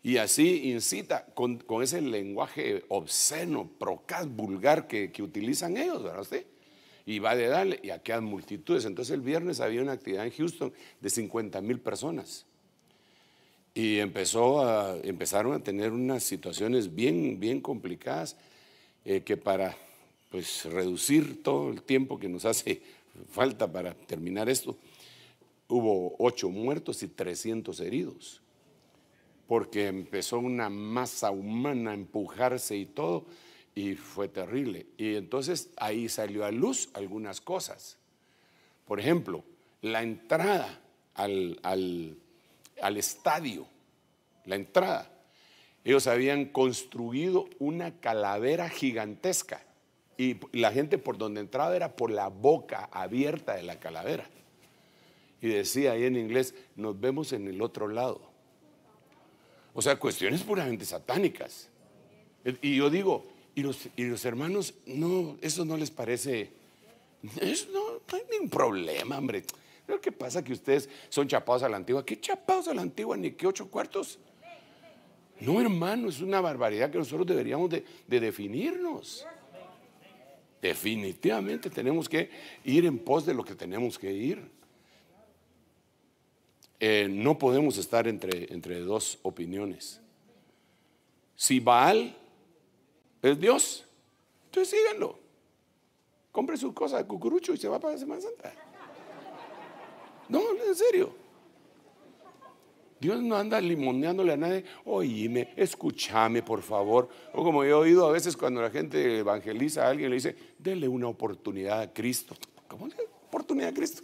Y así incita con, ese lenguaje obsceno, procaz, vulgar que, que utilizan ellos, ¿verdad usted? y va de dale y aquí hay multitudes. Entonces el viernes había una actividad en Houston de 50 mil personas. Y empezó empezaron a tener unas situaciones bien, bien complicadas eh, que para pues, reducir todo el tiempo que nos hace falta para terminar esto, hubo ocho muertos y 300 heridos, porque empezó una masa humana a empujarse y todo y fue terrible. Y entonces ahí salió a luz algunas cosas. Por ejemplo, la entrada al, estadio, la entrada. Ellos habían construido una calavera gigantesca y la gente por donde entraba era por la boca abierta de la calavera. Y decía ahí en inglés, nos vemos en el otro lado. O sea, cuestiones puramente satánicas. Y yo digo, y los, los hermanos, no, eso no les parece. Eso no, no hay ningún problema, hombre. Lo que pasa que ustedes son chapados a la antigua. ¿Qué chapados a la antigua? ¿Ni qué ocho cuartos? No, hermano, es una barbaridad que nosotros deberíamos de, definirnos. Definitivamente tenemos que ir en pos de lo que tenemos que ir. Eh, no podemos estar entre, entre dos opiniones. Si Baal es Dios. Entonces síganlo. Compre su cosa de cucurucho y se va para la Semana Santa. No, en serio. Dios no anda limoneándole a nadie. Oíme, escúchame, por favor. O como he oído a veces cuando la gente evangeliza a alguien, le dice, dele una oportunidad a Cristo. ¿Cómo le oportunidad a Cristo?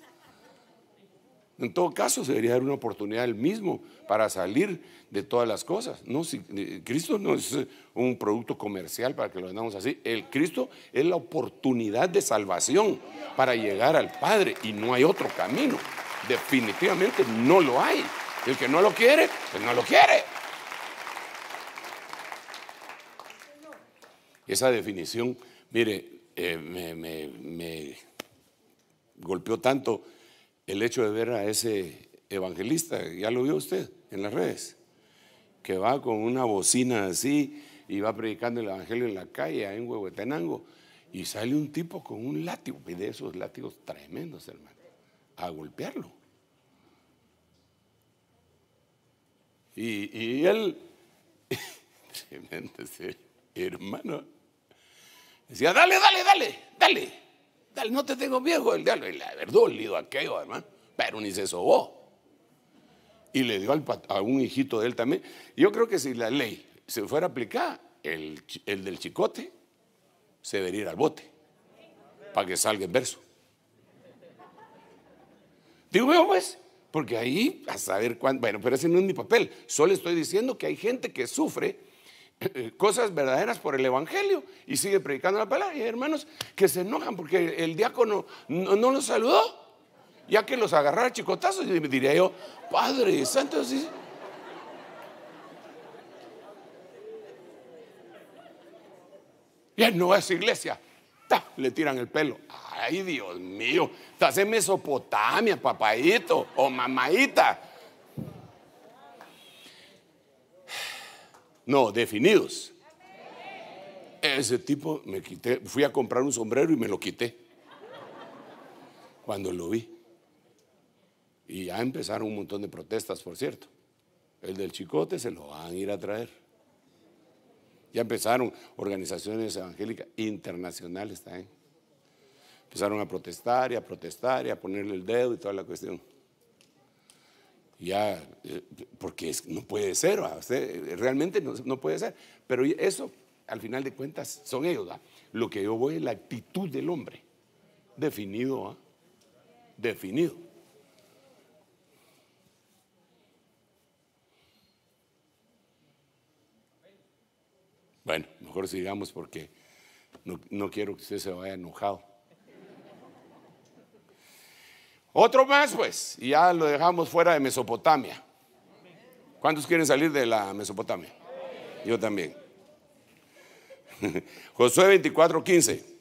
En todo caso, se debería dar una oportunidad al mismo para salir de todas las cosas. No, si, eh, Cristo no es eh, un producto comercial para que lo vendamos así. El Cristo es la oportunidad de salvación para llegar al Padre y no hay otro camino. Definitivamente no lo hay. El que no lo quiere, pues no lo quiere. Esa definición, mire, eh, me golpeó tanto el hecho de ver a ese evangelista, ya lo vio usted en las redes, que va con una bocina así y va predicando el evangelio en la calle, en Huehuetenango, y sale un tipo con un látigo, y de esos látigos tremendos, hermano, a golpearlo. Y, él, tremendo hermano, decía, dale, dale, dale, dale. Dale, no te tengo viejo El diablo, Le olido aquello, hermano Pero ni se sobó. Y le dio al, a un hijito de él también. Yo creo que si la ley se fuera a aplicar, el, del chicote se debería al bote para que salga en verso. Digo pues, porque ahí a saber cuándo. Bueno, pero ese no es mi papel. Solo estoy diciendo que hay gente que sufre eh, cosas verdaderas por el Evangelio y sigue predicando la palabra. Y hermanos que se enojan porque el diácono no, los saludó, ya que los agarrara chicotazos. Y diría yo, Padre Santo, sí. Ya no es iglesia. Le tiran el pelo. Ay, Dios mío, estás en Mesopotamia, papadito o mamaita No, definidos. Ese tipo me quité, fui a comprar un sombrero y me lo quité cuando lo vi. Y ya empezaron un montón de protestas, por cierto. El del chicote se lo van a ir a traer. Ya empezaron organizaciones evangélicas internacionales también. Empezaron a protestar y a protestar y a ponerle el dedo y toda la cuestión ya, eh, porque no puede ser, eh, realmente no, puede ser. Pero eso, al final de cuentas, son ellos. Lo que yo voy es la actitud del hombre, definido, definido. Bueno, mejor sigamos porque no, no quiero que usted se vaya enojado. Otro más, pues, y ya lo dejamos fuera de Mesopotamia. ¿Cuántos quieren salir de la Mesopotamia? Yo también. Josué 24, 15.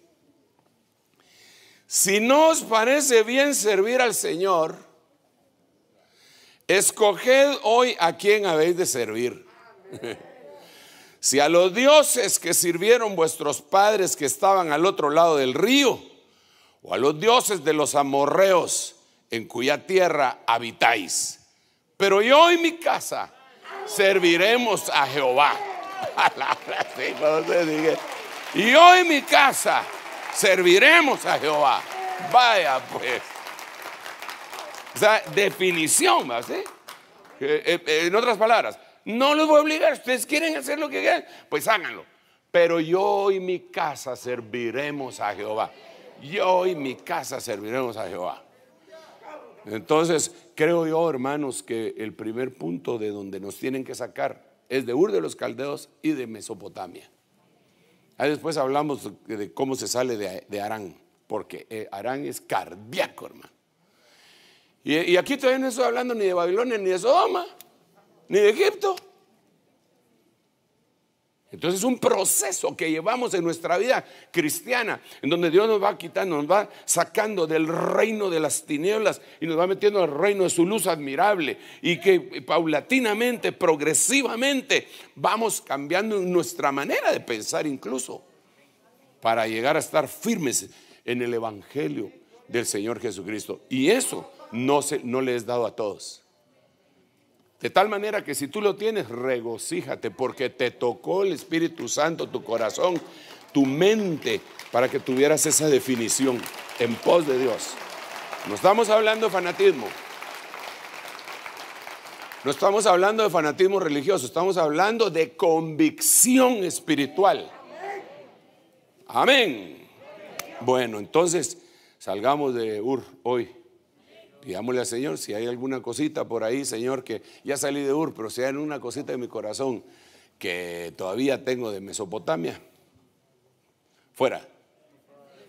Si no os parece bien servir al Señor, escoged hoy a quién habéis de servir. si a los dioses que sirvieron vuestros padres que estaban al otro lado del río, o a los dioses de los amorreos, en cuya tierra habitáis. Pero yo y mi casa serviremos a Jehová. Y yo y mi casa serviremos a Jehová. Vaya pues. sea, definición, ¿sí? Eh, eh, eh, en otras palabras, no los voy a obligar. Ustedes quieren hacer lo que quieran, pues háganlo. Pero yo y mi casa serviremos a Jehová. Yo y mi casa serviremos a Jehová. Entonces, creo yo, hermanos, que el primer punto de donde nos tienen que sacar es de Ur de los Caldeos y de Mesopotamia. Ahí después hablamos de cómo se sale de, Arán, porque eh, Arán es cardíaco, hermano. Y, y aquí todavía no estoy hablando ni de Babilonia, ni de Sodoma, ni de Egipto. Entonces es un proceso que llevamos en nuestra vida cristiana, en donde Dios nos va quitando, nos va sacando del reino de las tinieblas y nos va metiendo al reino de su luz admirable y que paulatinamente, progresivamente, vamos cambiando nuestra manera de pensar incluso para llegar a estar firmes en el Evangelio del Señor Jesucristo. Y eso no, se, no le es dado a todos. De tal manera que si tú lo tienes, regocíjate porque te tocó el Espíritu Santo, tu corazón, tu mente, para que tuvieras esa definición en pos de Dios. No estamos hablando de fanatismo. No estamos hablando de fanatismo religioso, estamos hablando de convicción espiritual. Amén. Bueno, entonces salgamos de Ur hoy Pidámosle al Señor si hay alguna cosita por ahí, Señor, que ya salí de Ur, pero si hay una cosita en mi corazón que todavía tengo de Mesopotamia, fuera.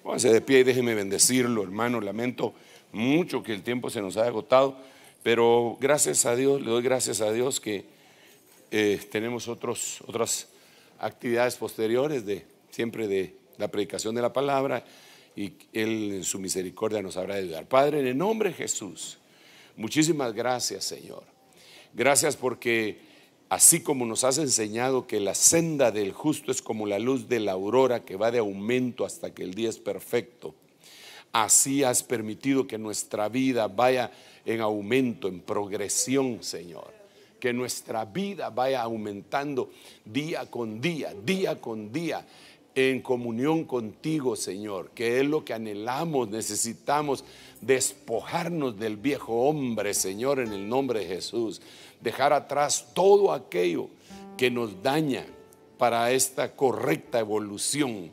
Pónganse de pie y déjeme bendecirlo, hermano. Lamento mucho que el tiempo se nos haya agotado, pero gracias a Dios, le doy gracias a Dios que eh, tenemos otros, otras actividades posteriores de siempre de la predicación de la palabra y Él en su misericordia nos habrá de ayudar. Padre, en el nombre de Jesús, muchísimas gracias, Señor. Gracias porque así como nos has enseñado que la senda del justo es como la luz de la aurora que va de aumento hasta que el día es perfecto, así has permitido que nuestra vida vaya en aumento, en progresión, Señor. Que nuestra vida vaya aumentando día con día, día con día en comunión contigo, Señor, que es lo que anhelamos, necesitamos despojarnos del viejo hombre, Señor, en el nombre de Jesús, dejar atrás todo aquello que nos daña para esta correcta evolución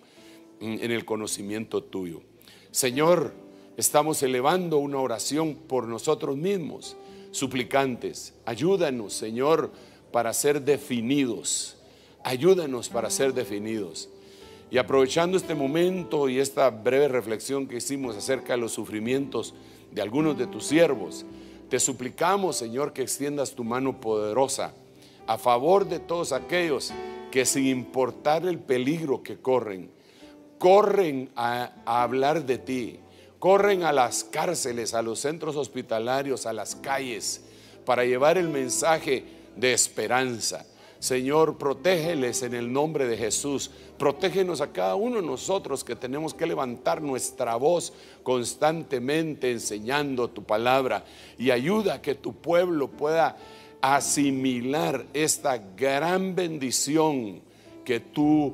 en el conocimiento tuyo. Señor, estamos elevando una oración por nosotros mismos, suplicantes. Ayúdanos, Señor, para ser definidos. Ayúdanos para ser definidos y aprovechando este momento y esta breve reflexión que hicimos acerca de los sufrimientos de algunos de tus siervos, te suplicamos, Señor, que extiendas tu mano poderosa a favor de todos aquellos que sin importar el peligro que corren, corren a, hablar de ti, corren a las cárceles, a los centros hospitalarios, a las calles, para llevar el mensaje de esperanza Señor, protégeles en el nombre de Jesús. Protégenos a cada uno de nosotros que tenemos que levantar nuestra voz constantemente enseñando tu palabra y ayuda a que tu pueblo pueda asimilar esta gran bendición que tú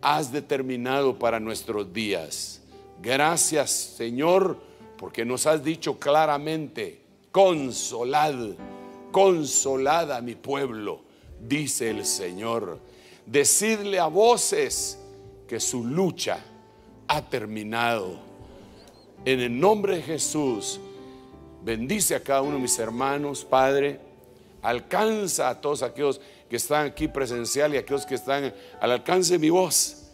has determinado para nuestros días. Gracias, Señor, porque nos has dicho claramente, consolad, consolad a mi pueblo dice el Señor. Decidle a voces que su lucha ha terminado. En el nombre de Jesús, bendice a cada uno de mis hermanos, Padre. Alcanza a todos aquellos que están aquí presencial y aquellos que están al alcance de mi voz.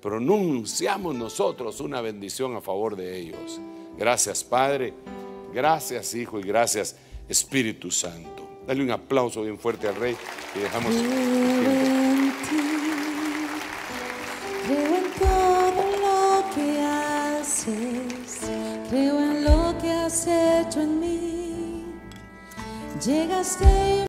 Pronunciamos nosotros una bendición a favor de ellos. Gracias, Padre. Gracias, Hijo, y gracias, Espíritu Santo. Dale un aplauso bien fuerte al rey y dejamos. Creo en todo lo que haces, creo en lo que has hecho en mí. Llegaste.